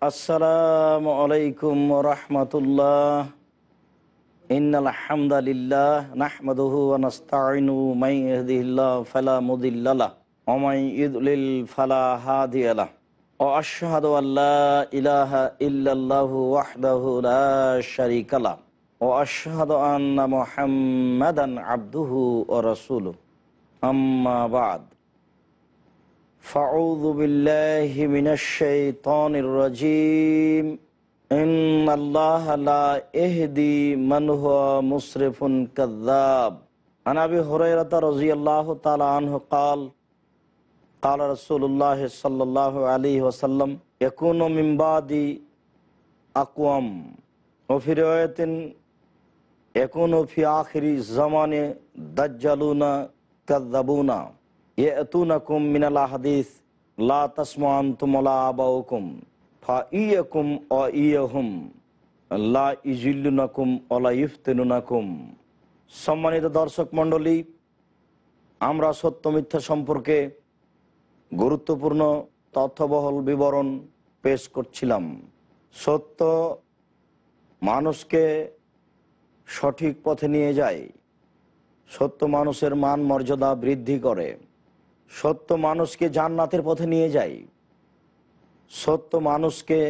السلام عليكم ورحمة الله إن الحمد لله نحمده ونستعينه من يهده الله فلا مضل له ومن يضلل فلا هادي له وأشهد أن لا إله إلا الله وحده لا شريك له وأشهد أن محمدا عبده ورسوله أما بعد فأعوذ بالله من الشيطان الرجيم إن الله لا إهدي من هو مسرف كذاب عن أبي هريرة رضي الله تعالى عنه قال قال رسول الله صلى الله عليه وسلم يكون من بعد أقوام وفي رواية يكون في آخر الزمان دجلون كذبون ইয়াতুনাকুম মিনাল হাদিস লা তাসমান তুমলা আবাউকুম ফা ইয়াকুম অ ইয়াহুম লা ইজুল্লুনাকুম অলা ইফতিনুনাকুম সম্মানিত দর্শক মণ্ডলী আমরা সত্য মিথ্যা সম্পর্কে গুরুত্বপূর্ণ তথ্যবহল বিবরণ পেশ করছিলাম সত্য মানুষকে সঠিক পথে নিয়ে যায় সত্য মানুষের মান মর্যাদা বৃদ্ধি করে সত্য মানুষকে জান্নাতের পথে নিয়ে যায় সত্য মানুষকে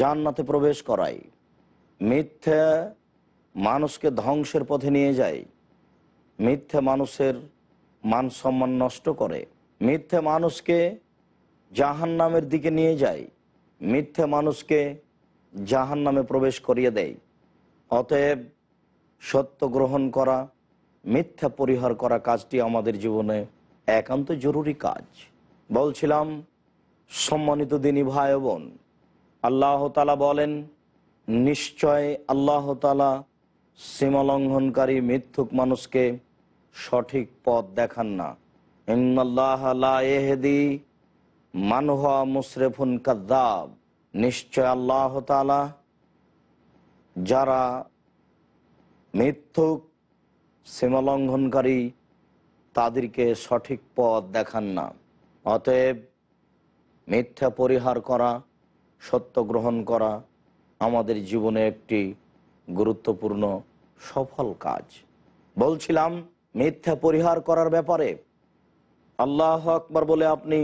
জান্নাতে প্রবেশ করায় মিথ্যা মানুষকে ধ্বংসের পথে নিয়ে যায় মিথ্যে মানুষের মান সম্মান নষ্ট করে মিথ্যে মানুষকে জাহান নামের দিকে নিয়ে যায় মিথ্যে মানুষকে জাহান নামে প্রবেশ করিয়ে দেয় অতএব সত্য গ্রহণ করা মিথ্যা পরিহার করা কাজটি আমাদের জীবনে একান্ত জরুরি কাজ বলছিলাম সম্মানিত দিনী ভাই বোন আল্লাহ তালা বলেন নিশ্চয় আল্লাহ তালা সীমালঙ্ঘনকারী মিথ্যুক মানুষকে সঠিক পথ দেখান না ইমদি মানহা মুশরেফুন কাদ্দাব নিশ্চয় আল্লাহ তালা যারা মিথ্যুক সীমালঙ্ঘনকারী তাদেরকে সঠিক পথ দেখান না অতএব মিথ্যা পরিহার করা সত্য গ্রহণ করা আমাদের জীবনে একটি গুরুত্বপূর্ণ সফল কাজ বলছিলাম মিথ্যা পরিহার করার ব্যাপারে আল্লাহ আকবর বলে আপনি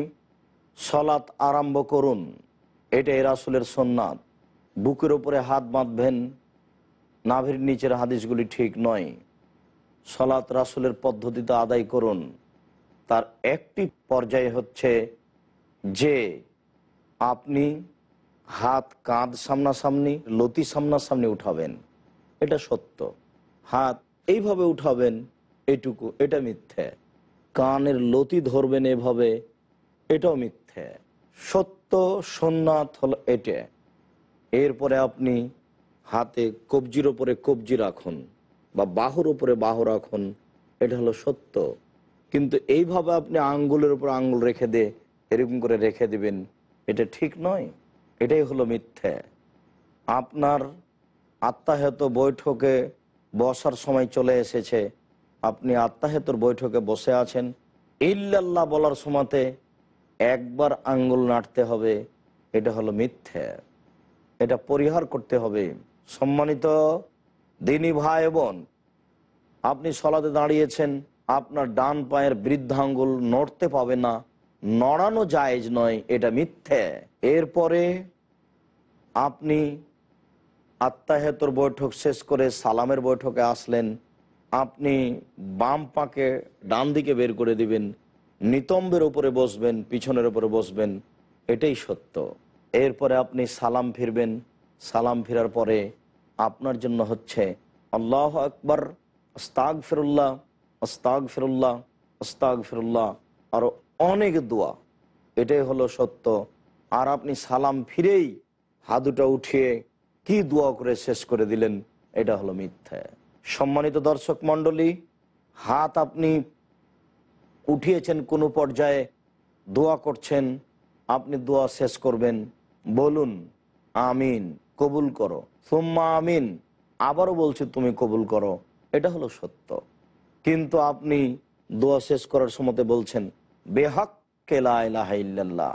সলাৎ আরম্ভ করুন এটাই রাসুলের সোননাথ বুকের উপরে হাত বাঁধবেন নাভির নিচের হাদিসগুলি ঠিক নয় সলাত রাসুলের পদ্ধতিতে আদায় করুন তার একটি পর্যায়ে হচ্ছে যে আপনি হাত কাঁধ সামনাসামনি লতি সামনাসামনি উঠাবেন এটা সত্য হাত এইভাবে উঠাবেন এটুকু এটা মিথ্যে কানের লতি ধরবেন এভাবে এটাও মিথ্যে সত্য সোননাথ হল এটা এরপরে আপনি হাতে কবজির ওপরে কবজি রাখুন বা বাহুর উপরে বাহু রাখুন এটা হলো সত্য কিন্তু এইভাবে আপনি আঙ্গুলের উপর আঙ্গুল রেখে দে এরকম করে রেখে দিবেন এটা ঠিক নয় এটাই হলো মিথ্যে আপনার আত্মাহেত বৈঠকে বসার সময় চলে এসেছে আপনি আত্মাহেতর বৈঠকে বসে আছেন ইল্লাল্লাহ বলার সময়তে একবার আঙ্গুল নাড়তে হবে এটা হলো মিথ্যে এটা পরিহার করতে হবে সম্মানিত দিনী ভাই বোন আপনি সলাতে দাঁড়িয়েছেন আপনার ডান পায়ের বৃদ্ধাঙ্গুল নড়তে পাবে না নড়ানো জায়েজ নয় এটা মিথ্যে এরপরে আপনি আত্মাহেতর বৈঠক শেষ করে সালামের বৈঠকে আসলেন আপনি বাম পাকে ডান দিকে বের করে দিবেন নিতম্বের উপরে বসবেন পিছনের উপরে বসবেন এটাই সত্য এরপরে আপনি সালাম ফিরবেন সালাম ফেরার পরে আপনার জন্য হচ্ছে আল্লাহ আকবর ওস্তাক ফিরুল্লাহ ওস্তাক ফিরুল্লাহ ওস্তাক ফিরুল্লাহ আরও অনেক দোয়া এটাই হলো সত্য আর আপনি সালাম ফিরেই হাদুটা উঠিয়ে কি দোয়া করে শেষ করে দিলেন এটা হলো মিথ্যা সম্মানিত দর্শক মণ্ডলী হাত আপনি উঠিয়েছেন কোনো পর্যায়ে দোয়া করছেন আপনি দোয়া শেষ করবেন বলুন আমিন কবুল করো সোম্মা আমিন আবারও বলছে তুমি কবুল করো এটা হলো সত্য কিন্তু আপনি দোয়া শেষ করার সময়তে বলছেন বেহক কেলা ইল্লাল্লাহ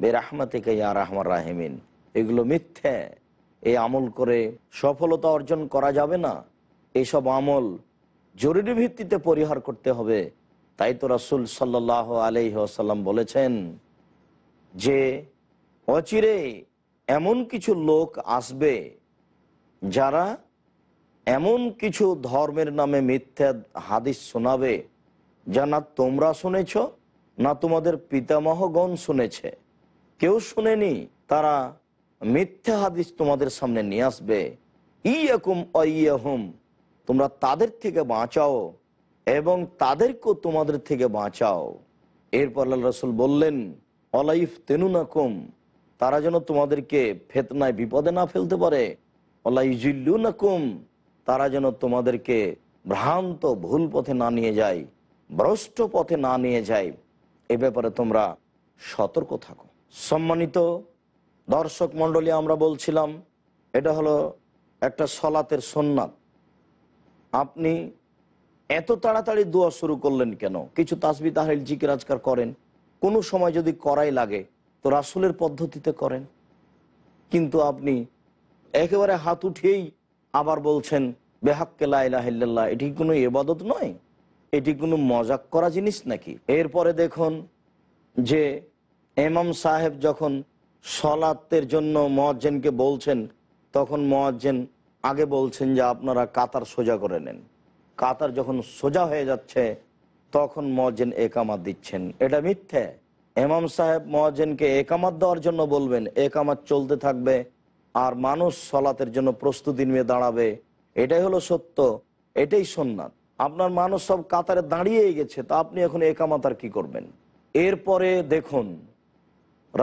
বেরাহমাতিকে ইয়া রাহমার রাহেমিন এগুলো মিথ্যে এই আমল করে সফলতা অর্জন করা যাবে না এসব আমল জরুরি ভিত্তিতে পরিহার করতে হবে তাই তো রাসুল সাল্লাহ আলহ্লাম বলেছেন যে অচিরে এমন কিছু লোক আসবে যারা এমন কিছু ধর্মের নামে মিথ্যা হাদিস শোনাবে যা না তোমরা শুনেছ না তোমাদের পিতামহগণ শুনেছে কেউ শুনেনি তারা মিথ্যা হাদিস তোমাদের সামনে নিয়ে আসবে ইয়াকুম অয়াহুম তোমরা তাদের থেকে বাঁচাও এবং তাদেরকেও তোমাদের থেকে বাঁচাও এরপর আল্লাহ রসুল বললেন অলাইফ তেনুনাকুম তারা যেন তোমাদেরকে ফেতনায় বিপদে না ফেলতে পারে আল্লাহ তারা যেন তোমাদেরকে ভ্রান্ত ভুল পথে না নিয়ে যায় ভ্রষ্ট পথে না নিয়ে যায় এ ব্যাপারে তোমরা সতর্ক থাকো সম্মানিত দর্শক মণ্ডলী আমরা বলছিলাম এটা হলো একটা সলাতের সন্ন্যাত আপনি এত তাড়াতাড়ি দোয়া শুরু করলেন কেন কিছু তাসবি তাহারিল জিকির আজকার করেন কোনো সময় যদি করাই লাগে তো রাসুলের পদ্ধতিতে করেন কিন্তু আপনি একেবারে হাত উঠেই আবার বলছেন বেহাক্কে লাইলাহিল্লাহ এটি কোনো এবাদত নয় এটি কোনো মজাক করা জিনিস নাকি এরপরে দেখুন যে এমাম সাহেব যখন সলাতের জন্য মোয়াজ্জেনকে বলছেন তখন মোয়াজ্জেন আগে বলছেন যে আপনারা কাতার সোজা করে নেন কাতার যখন সোজা হয়ে যাচ্ছে তখন মোয়াজ্জেন একামা দিচ্ছেন এটা মিথ্যে এমাম সাহেব মহাজেনকে একামাত দেওয়ার জন্য বলবেন একামাত চলতে থাকবে আর মানুষ সলাতের জন্য প্রস্তুতি নিয়ে দাঁড়াবে এটাই হলো সত্য এটাই সোননাথ আপনার মানুষ সব কাতারে দাঁড়িয়েই গেছে তা আপনি এখন একামাত আর কি করবেন এরপরে দেখুন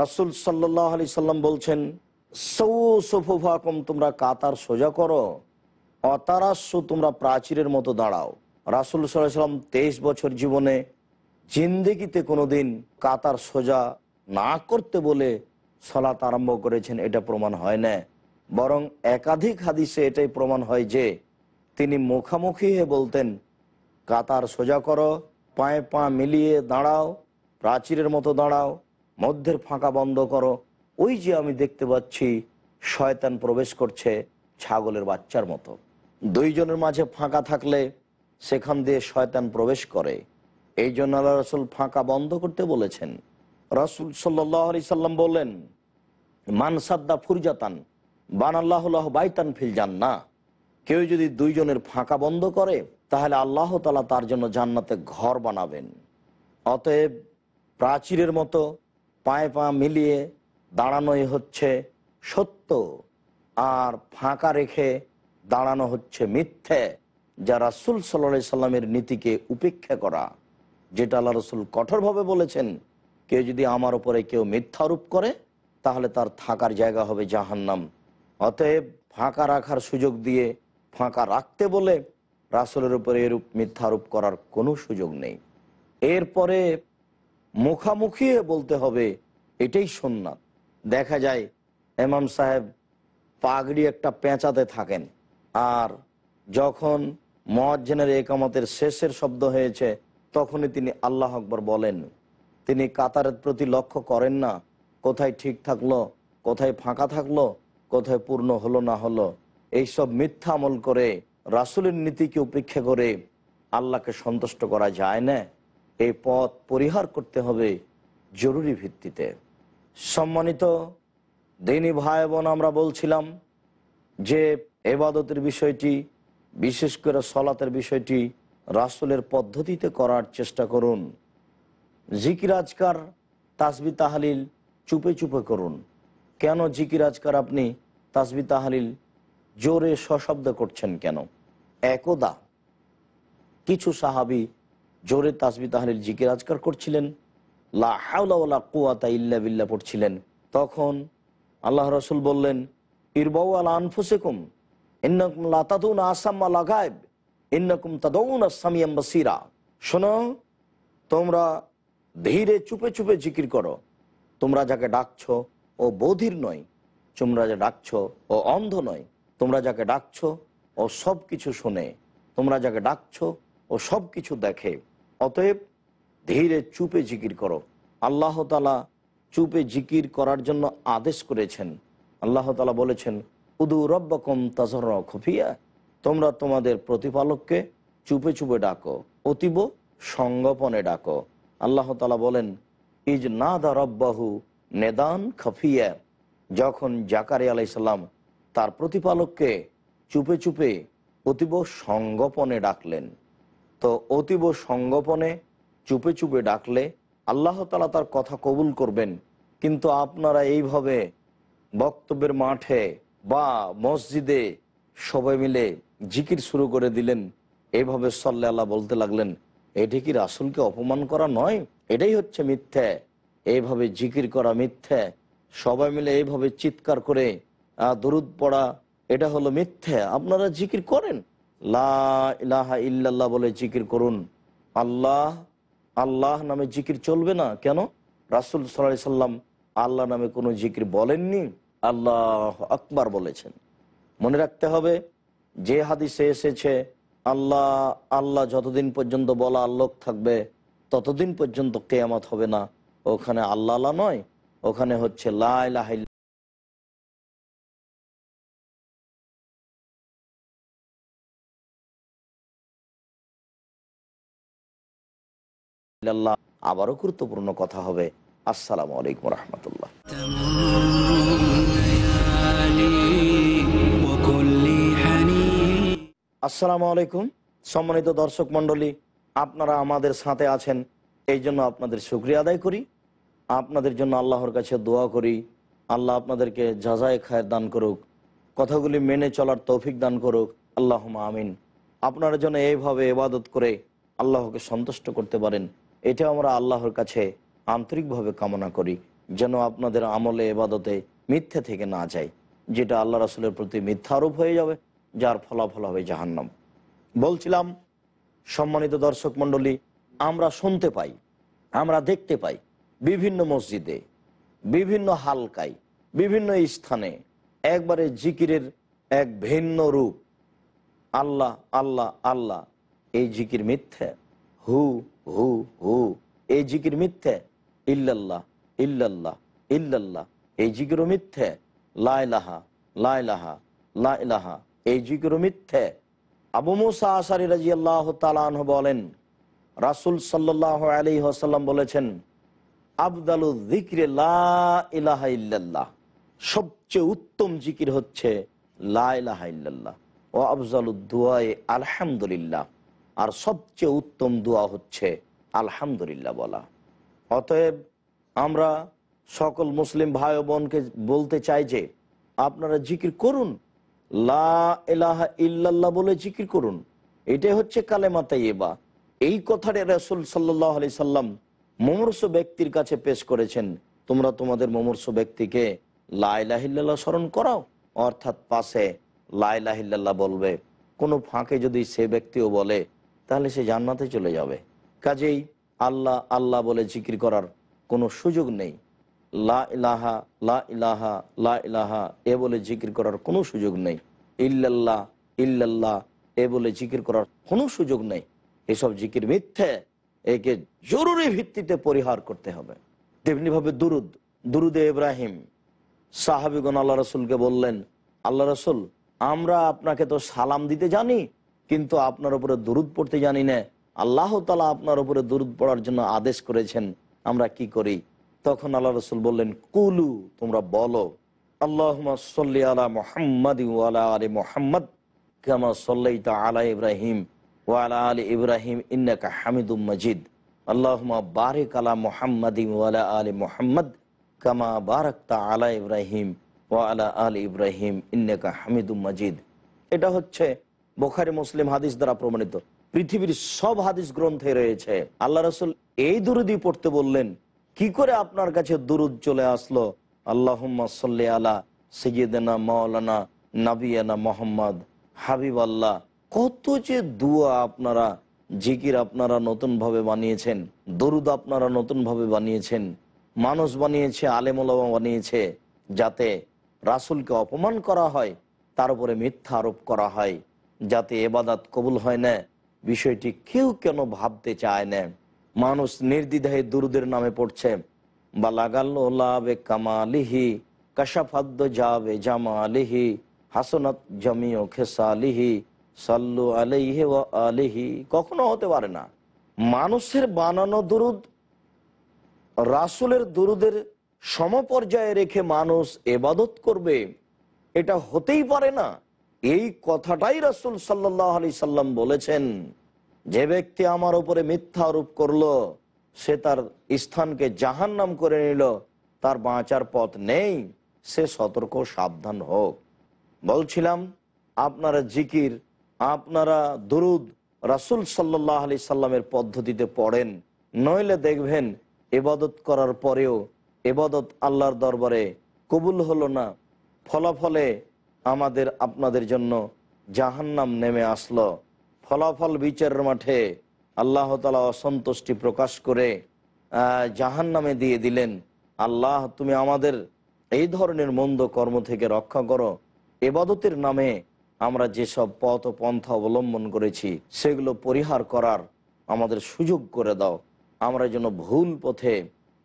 রাসুল সাল্লাহ আলি সাল্লাম বলছেন সৌ সফুফাকম তোমরা কাতার সোজা করো অতারাস্য তোমরা প্রাচীরের মতো দাঁড়াও রাসুল সাল্লাহ সাল্লাম তেইশ বছর জীবনে জিন্দেগিতে কোনোদিন কাতার সোজা না করতে বলে সলাৎ আরম্ভ করেছেন এটা প্রমাণ হয় না বরং একাধিক হাদিসে এটাই প্রমাণ হয় যে তিনি মুখামুখি হয়ে বলতেন কাতার সোজা করো পায়ে পা মিলিয়ে দাঁড়াও প্রাচীরের মতো দাঁড়াও মধ্যের ফাঁকা বন্ধ করো ওই যে আমি দেখতে পাচ্ছি শয়তান প্রবেশ করছে ছাগলের বাচ্চার মতো দুইজনের মাঝে ফাঁকা থাকলে সেখান দিয়ে শয়তান প্রবেশ করে এই জন্য আল্লাহ রসুল ফাঁকা বন্ধ করতে বলেছেন রসুল সাল্লি সাল্লাম বললেন মানসাদ্দা ফুরজাতান বান আল্লাহ বাইতান ফিল যান না কেউ যদি দুইজনের ফাঁকা বন্ধ করে তাহলে আল্লাহ তালা তার জন্য জান্নাতে ঘর বানাবেন অতএব প্রাচীরের মতো পায়ে পা মিলিয়ে দাঁড়ানোই হচ্ছে সত্য আর ফাঁকা রেখে দাঁড়ানো হচ্ছে মিথ্যে যা রাসুল সাল্লা সাল্লামের নীতিকে উপেক্ষা করা যেটা আল্লাহ রসুল কঠোরভাবে বলেছেন কেউ যদি আমার ওপরে কেউ মিথ্যারোপ করে তাহলে তার থাকার জায়গা হবে জাহান্নাম অতএব ফাঁকা রাখার সুযোগ দিয়ে ফাঁকা রাখতে বলে রাসুলের উপরে এরূপ মিথ্যারোপ করার কোনো সুযোগ নেই এরপরে মুখামুখি বলতে হবে এটাই সোননাথ দেখা যায় এমাম সাহেব পাগড়ি একটা পেঁচাতে থাকেন আর যখন মহাজ্জেনের একামতের শেষের শব্দ হয়েছে তখনই তিনি আল্লাহ আকবর বলেন তিনি কাতারের প্রতি লক্ষ্য করেন না কোথায় ঠিক থাকলো কোথায় ফাঁকা থাকলো কোথায় পূর্ণ হলো না হলো এইসব মিথ্যা আমল করে রাসুলের নীতিকে উপেক্ষা করে আল্লাহকে সন্তুষ্ট করা যায় না এই পথ পরিহার করতে হবে জরুরি ভিত্তিতে সম্মানিত দিনী ভাই বোন আমরা বলছিলাম যে এবাদতের বিষয়টি বিশেষ করে সলাতের বিষয়টি রাসুলের পদ্ধতিতে করার চেষ্টা করুন জিকিরাজকার তাসবি তাহালিল চুপে চুপে করুন কেন জিকিরাজকার আপনি তাসবি তাহালিল জোরে সশব্দ করছেন কেন একদা কিছু সাহাবি জোরে তাসবি তাহালিল জিকিরাজকার করছিলেন লা কুয়াতা ইল্লা বিল্লা পড়ছিলেন তখন আল্লাহ রসুল বললেন ইরবাউ আল আনফুসেকুম ইন্নাকুম লাতাদুন আসাম্মা লাগায় ইন্নকুম বাসিরা শোনো তোমরা ধীরে চুপে চুপে জিকির করো তোমরা যাকে ডাকছ ও বধির নয় তোমরা যা ডাকছ ও অন্ধ নয় তোমরা যাকে ডাকছ ও সব কিছু শোনে তোমরা যাকে ডাকছ ও সব কিছু দেখে অতএব ধীরে চুপে জিকির করো আল্লাহ তালা চুপে জিকির করার জন্য আদেশ করেছেন আল্লাহ তালা বলেছেন উদু রব্বকম তাজর খফিয়া তোমরা তোমাদের প্রতিপালককে চুপে চুপে ডাকো অতীব সঙ্গপনে ডাকো আল্লাহ তালা বলেন ইজ না দা রব্বাহু নেদান খফিয়া যখন জাকারি আলাইসাল্লাম তার প্রতিপালককে চুপে চুপে অতীব সঙ্গপনে ডাকলেন তো অতীব সঙ্গপনে চুপে চুপে ডাকলে আল্লাহ তালা তার কথা কবুল করবেন কিন্তু আপনারা এইভাবে বক্তব্যের মাঠে বা মসজিদে সবাই মিলে জিকির শুরু করে দিলেন এইভাবে সল্লে আল্লাহ বলতে লাগলেন এটি কি রাসুলকে অপমান করা নয় এটাই হচ্ছে মিথ্যে এইভাবে জিকির করা মিথ্যে সবাই মিলে এইভাবে চিৎকার করে দরুদ পড়া এটা হলো মিথ্যে আপনারা জিকির করেন লা ইলাহা বলে জিকির করুন আল্লাহ আল্লাহ নামে জিকির চলবে না কেন রাসুল সাল্লাহ সাল্লাম আল্লাহ নামে কোনো জিকির বলেননি আল্লাহ আকবার বলেছেন মনে রাখতে হবে যে হাদিসে এসেছে আল্লাহ আল্লাহ যতদিন পর্যন্ত বলা আল্লোক থাকবে ততদিন পর্যন্ত কেয়ামত হবে না ওখানে আল্লাহ আল্লাহ নয় ওখানে হচ্ছে লাহ আবারও গুরুত্বপূর্ণ কথা হবে আসসালামু আলাইকুম রহমতুল্লাহ আসসালামু আলাইকুম সম্মানিত দর্শক মণ্ডলী আপনারা আমাদের সাথে আছেন এই জন্য আপনাদের শুক্রিয়া আদায় করি আপনাদের জন্য আল্লাহর কাছে দোয়া করি আল্লাহ আপনাদেরকে যাজায় খায়ের দান করুক কথাগুলি মেনে চলার তৌফিক দান করুক আল্লাহ আমিন আপনারা যেন এইভাবে এবাদত করে আল্লাহকে সন্তুষ্ট করতে পারেন এটা আমরা আল্লাহর কাছে আন্তরিকভাবে কামনা করি যেন আপনাদের আমলে এবাদতে মিথ্যে থেকে না যায় যেটা আল্লাহ রাসুলের প্রতি মিথ্যা আরোপ হয়ে যাবে যার ফলাফল হবে জাহান্নাম বলছিলাম সম্মানিত দর্শক মণ্ডলী আমরা শুনতে পাই আমরা দেখতে পাই বিভিন্ন মসজিদে বিভিন্ন হালকায় বিভিন্ন স্থানে একবারে জিকিরের এক ভিন্ন রূপ আল্লাহ আল্লাহ আল্লাহ এই জিকির মিথ্যে হু হু হু এই জিকির মিথ্যে ইল্লাল্লাহ ইল্লাল্লাহ ইল্লাল্লাহ এই জিকিরও মিথ্যে লাইলাহা লাইলাহা লাইলাহা এই জিকির মিথ্যে আবু মুসা আসারি রাজি আল্লাহ বলেন রাসুল সাল্লাহ আলী হাসাল্লাম বলেছেন আবদালু জিকির ইল্লাল্লাহ সবচেয়ে উত্তম জিকির হচ্ছে লাহ ও আফজালুদ্দুয়াই আলহামদুলিল্লাহ আর সবচেয়ে উত্তম দোয়া হচ্ছে আলহামদুলিল্লাহ বলা অতএব আমরা সকল মুসলিম ভাই বোনকে বলতে চাই যে আপনারা জিকির করুন লা এলাহা ইল্লাল্লাহ বলে জিকির করুন এটাই হচ্ছে কালেমা তাইয়েবা এই কথাটা রসুল সাল্লাহ আলি সাল্লাম মমর্ষ ব্যক্তির কাছে পেশ করেছেন তোমরা তোমাদের মমর্ষ ব্যক্তিকে লাইলাহিল্লাহ স্মরণ করাও অর্থাৎ পাশে লাইলাহিল্লাহ বলবে কোনো ফাঁকে যদি সে ব্যক্তিও বলে তাহলে সে জান্নাতে চলে যাবে কাজেই আল্লাহ আল্লাহ বলে জিকির করার কোনো সুযোগ নেই লা ইলাহা লা ইলাহা লা ইলাহা এ বলে জিকির করার কোনো সুযোগ নেই ইল্লাল্লাহ ইল্লাল্লাহ এ বলে জিকির করার কোনো সুযোগ নেই এসব জিকির মিথ্যে একে জরুরি ভিত্তিতে পরিহার করতে হবে তেমনিভাবে দুরুদ দুরুদে ইব্রাহিম সাহাবিগণ আল্লাহ রসুলকে বললেন আল্লাহ রসুল আমরা আপনাকে তো সালাম দিতে জানি কিন্তু আপনার উপরে দুরুদ পড়তে জানি না আল্লাহ তালা আপনার উপরে দুরুদ পড়ার জন্য আদেশ করেছেন আমরা কি করি তখন আল্লাহ রসুল বললেন কুলু তোমরা বলো আল্লাহমা আলা মোহাম্মদ মোহাম্মদ আলা ইব্রাহিম ওয়ালা আলী হামিদুম মজিদ আল্লাহমা বারেক আলা আলী মোহাম্মদ কামা আলা ইব্রাহিম ইব্রাহিম ইন্নাকা হামিদুম মজিদ এটা হচ্ছে বোখারি মুসলিম হাদিস দ্বারা প্রমাণিত পৃথিবীর সব হাদিস গ্রন্থে রয়েছে আল্লাহ রসুল এই দুরুদি পড়তে বললেন কি করে আপনার কাছে দুরুদ চলে আসলো আল্লাহ সাল্লি আলা সৈয়দেনা মাওলানা নাবিয়ানা মোহাম্মদ হাবিব আল্লাহ কত যে দুয়া আপনারা জিকির আপনারা নতুনভাবে বানিয়েছেন দরুদ আপনারা নতুনভাবে বানিয়েছেন মানুষ বানিয়েছে আলেমলামা বানিয়েছে যাতে রাসুলকে অপমান করা হয় তার উপরে মিথ্যা আরোপ করা হয় যাতে এবাদাত কবুল হয় না বিষয়টি কেউ কেন ভাবতে চায় না মানুষ নির্দ্বিধায় দুরুদের নামে পড়ছে বা লাগাল্লো লাভে কামালিহি কাশাফাদ্দ যাবে জামালিহি হাসনাত জামিও খেসালিহি সাল্লু আলিহে ও আলিহি কখনো হতে পারে না মানুষের বানানো দুরুদ রাসুলের দুরুদের সমপর্যায়ে রেখে মানুষ এবাদত করবে এটা হতেই পারে না এই কথাটাই রাসুল সাল্লাহ আলি সাল্লাম বলেছেন যে ব্যক্তি আমার উপরে মিথ্যা আরোপ করলো সে তার স্থানকে জাহান নাম করে নিল তার বাঁচার পথ নেই সে সতর্ক সাবধান হোক বলছিলাম আপনারা জিকির আপনারা দুরুদ রাসুল সাল্লাহ আলি সাল্লামের পদ্ধতিতে পড়েন নইলে দেখবেন এবাদত করার পরেও এবাদত আল্লাহর দরবারে কবুল হলো না ফলাফলে আমাদের আপনাদের জন্য জাহান্নাম নেমে আসলো ফলাফল বিচারের মাঠে আল্লাহ তালা অসন্তুষ্টি প্রকাশ করে জাহান নামে দিয়ে দিলেন আল্লাহ তুমি আমাদের এই ধরনের মন্দ কর্ম থেকে রক্ষা করো এবাদতের নামে আমরা যেসব পথ পন্থা অবলম্বন করেছি সেগুলো পরিহার করার আমাদের সুযোগ করে দাও আমরা যেন ভুল পথে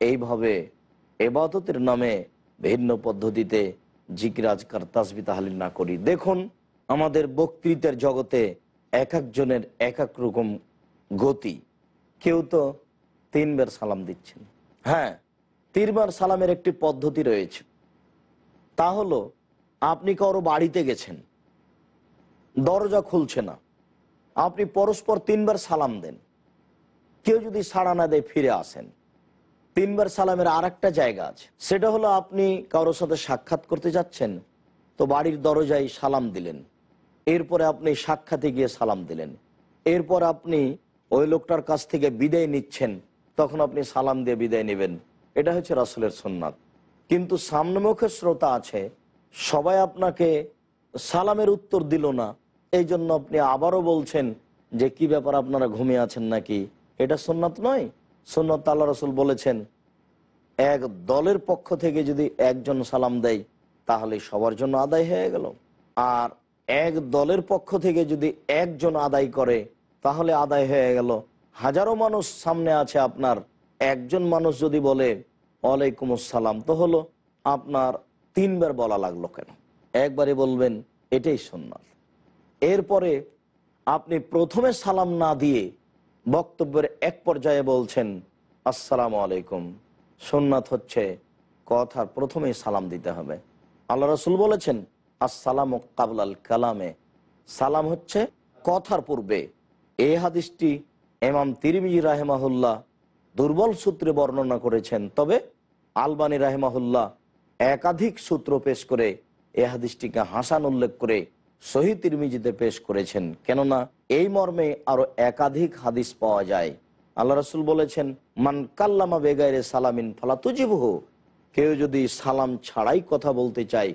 এইভাবে এবাদতের নামে ভিন্ন পদ্ধতিতে কার তাসবি তাহালিল না করি দেখুন আমাদের বক্তৃতার জগতে এক একজনের এক এক রকম গতি কেউ তো তিনবার সালাম দিচ্ছেন হ্যাঁ তিনবার সালামের একটি পদ্ধতি রয়েছে তা হলো আপনি কারো বাড়িতে গেছেন দরজা খুলছে না আপনি পরস্পর তিনবার সালাম দেন কেউ যদি সাড়া না দেয় ফিরে আসেন তিনবার সালামের আর একটা জায়গা আছে সেটা হলো আপনি কারোর সাথে সাক্ষাৎ করতে যাচ্ছেন তো বাড়ির দরজায় সালাম দিলেন এরপরে আপনি সাক্ষাতে গিয়ে সালাম দিলেন এরপর আপনি ওই লোকটার কাছ থেকে বিদায় নিচ্ছেন তখন আপনি সালাম দিয়ে বিদায় নেবেন এটা হচ্ছে রাসুলের সোননাথ কিন্তু সামনেমুখে শ্রোতা আছে সবাই আপনাকে সালামের উত্তর দিল না এই জন্য আপনি আবারও বলছেন যে কি ব্যাপার আপনারা ঘুমিয়ে আছেন নাকি এটা সোননাথ নয় সোননাথ আল্লাহ রসুল বলেছেন এক দলের পক্ষ থেকে যদি একজন সালাম দেয় তাহলে সবার জন্য আদায় হয়ে গেল আর এক দলের পক্ষ থেকে যদি একজন আদায় করে তাহলে আদায় হয়ে গেল হাজারো মানুষ সামনে আছে আপনার একজন মানুষ যদি বলে ওয়ালাইকুম আসসালাম তো হলো আপনার তিনবার বলা লাগলো কেন একবারে বলবেন এটাই সন্ন্যাস এরপরে আপনি প্রথমে সালাম না দিয়ে বক্তব্যের এক পর্যায়ে বলছেন আসসালাম আলাইকুম সোননাথ হচ্ছে কথার প্রথমেই সালাম দিতে হবে আল্লাহ রসুল বলেছেন আসসালাম কাবলাল কালামে সালাম হচ্ছে কথার পূর্বে এই হাদিসটি এমাম তিরমিজি রাহেমাহুল্লাহ দুর্বল সূত্রে বর্ণনা করেছেন তবে আলবানী রাহেমাহুল্লাহ একাধিক সূত্র পেশ করে এ হাদিসটিকে হাসান উল্লেখ করে সহি তিরমিজিতে পেশ করেছেন কেননা এই মর্মে আরও একাধিক হাদিস পাওয়া যায় আল্লাহ রসুল বলেছেন মান কাল্লামা বেগাইরে সালামিন ফালাতুজিবহ কেউ যদি সালাম ছাড়াই কথা বলতে চায়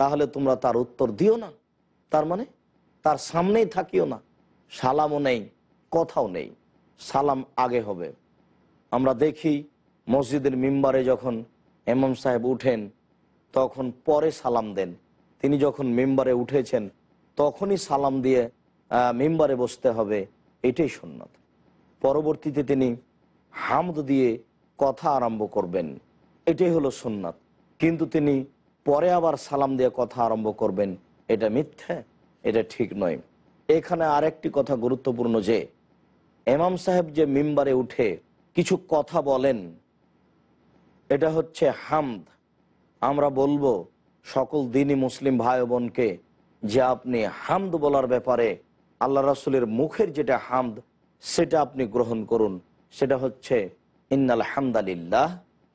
তাহলে তোমরা তার উত্তর দিও না তার মানে তার সামনেই থাকিও না সালামও নেই কথাও নেই সালাম আগে হবে আমরা দেখি মসজিদের মিম্বারে যখন এমম সাহেব উঠেন তখন পরে সালাম দেন তিনি যখন মেম্বারে উঠেছেন তখনই সালাম দিয়ে মেম্বারে বসতে হবে এটাই সন্ন্যত পরবর্তীতে তিনি হামদ দিয়ে কথা আরম্ভ করবেন এটাই হলো সন্ন্যত কিন্তু তিনি পরে আবার সালাম দিয়ে কথা আরম্ভ করবেন এটা মিথ্যে এটা ঠিক নয় এখানে আরেকটি কথা গুরুত্বপূর্ণ যে এমাম সাহেব যে মিম্বারে উঠে কিছু কথা বলেন এটা হচ্ছে হামদ আমরা বলবো সকল দিনই মুসলিম ভাই বোনকে যে আপনি হামদ বলার ব্যাপারে আল্লাহ রাসুলের মুখের যেটা হামদ সেটা আপনি গ্রহণ করুন সেটা হচ্ছে ইন্নাল হামদালিল্লাহ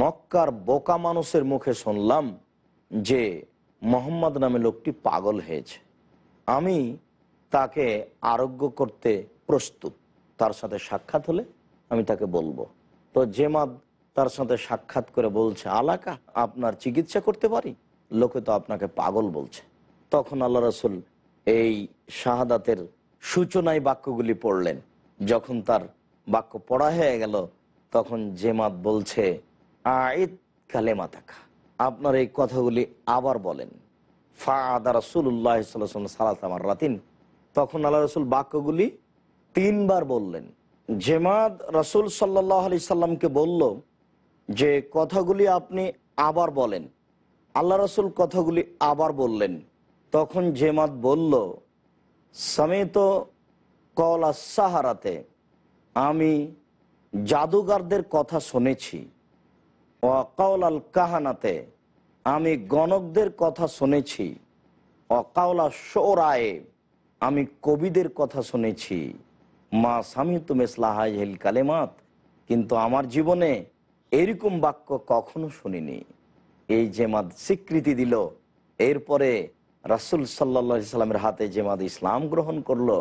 মক্কার বোকা মানুষের মুখে শুনলাম যে মোহাম্মদ নামে লোকটি পাগল হয়েছে আমি তাকে আরোগ্য করতে প্রস্তুত তার সাথে সাক্ষাৎ হলে আমি তাকে বলবো তো যে মাদ তার সাথে সাক্ষাৎ করে বলছে আলাকা আপনার চিকিৎসা করতে পারি লোকে তো আপনাকে পাগল বলছে তখন আল্লাহ রসুল এই শাহাদাতের সূচনায় বাক্যগুলি পড়লেন যখন তার বাক্য পড়া হয়ে গেল তখন জেমাত বলছে আয়েদ কালেমা থাকা আপনার এই কথাগুলি আবার বলেন ফা আদা রসুল্লাহ সালাতামার রাতিন তখন আল্লাহ রসুল বাক্যগুলি তিনবার বললেন জেমাদ রসুল সাল্লাহ আলি সাল্লামকে বলল যে কথাগুলি আপনি আবার বলেন আল্লাহ রসুল কথাগুলি আবার বললেন তখন জেমাদ বলল সামেত কলা সাহারাতে আমি জাদুগারদের কথা শুনেছি অকাউলাল কাহানাতে আমি গণকদের কথা শুনেছি অকাউলা সোরায় আমি কবিদের কথা শুনেছি মা স্বামী তুমি স্লাহাজহিল কালেমাত কিন্তু আমার জীবনে এরকম বাক্য কখনো শুনিনি এই জেমাদ স্বীকৃতি দিল এরপরে রাসুল সাল্লা ইসলামের হাতে জেমাদ ইসলাম গ্রহণ করলো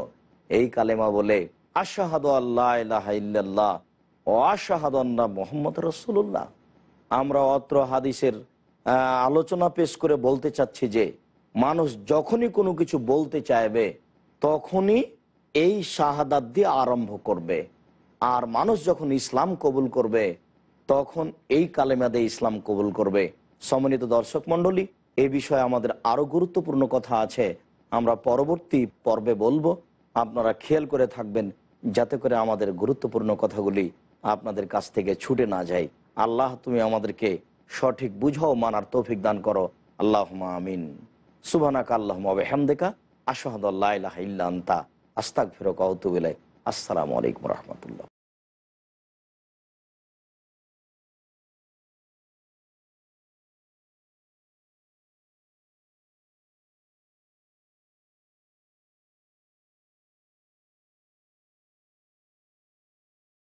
এই কালেমা বলে আশাহাদ আল্লাহ ও আশাহাদ মোহাম্মদ রসুল্লাহ আমরা অত্র হাদিসের আলোচনা পেশ করে বলতে চাচ্ছি যে মানুষ যখনই কোনো কিছু বলতে চাইবে তখনই এই শাহাদাত দিয়ে আরম্ভ করবে আর মানুষ যখন ইসলাম কবুল করবে তখন এই কালেমা ইসলাম কবুল করবে সমন্বিত দর্শক মন্ডলী এ বিষয়ে আমাদের আরও গুরুত্বপূর্ণ কথা আছে আমরা পরবর্তী পর্বে বলবো আপনারা খেয়াল করে থাকবেন যাতে করে আমাদের গুরুত্বপূর্ণ কথাগুলি আপনাদের কাছ থেকে ছুটে না যায় আল্লাহ তুমি আমাদেরকে সঠিক বুঝাও মানার তৌফিক দান করো আল্লাহ আমিন সুবানাক আল্লাহ আসহাদ আস্তাক ফেরক আহতুবিল্লা আসসালামু আলাইকুম রহমতুল্লাহ